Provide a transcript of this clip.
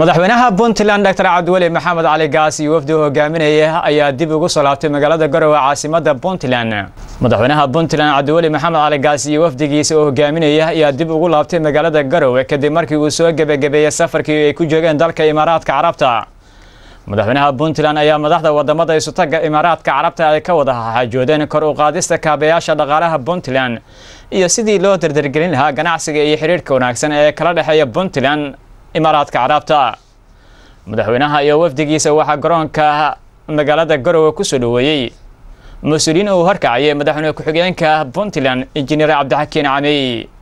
madaxweynaha puntland doctor cabdiweli maxamed cali gaas iyo wafdi hogaaminaya ayaa dib ugu soo laabtay magaalada garowe caasimada puntland madaxweynaha puntland cabdiweli maxamed cali gaas iyo wafdigiisa oo hogaaminaya ayaa dib ugu laabtay magaalada garowe kadib markii uu soo gebagabeeyey safarkii ay ku joogeen dalka imaaraadka carabta madaxweynaha puntland ayaa madaxda wadamada isutagga imaaraadka carabta ay ka wada haxajoodeen kor u qaadista kaabayaasha dhaqaalaha puntland iyo sidii loo dardargelin lahaa ganacsiga iyo xidhiirhka wanaagsan ee kala dhexeeya puntland imaaraadka caraabta madaxweynaha iyo wafdigiisa waxaa garoonka magaalada garowe kusoo dhoweeyey mas-uuliyiin uu horkacayay madaxweyne ku-xigeenka puntland injineer cabdixakiin camey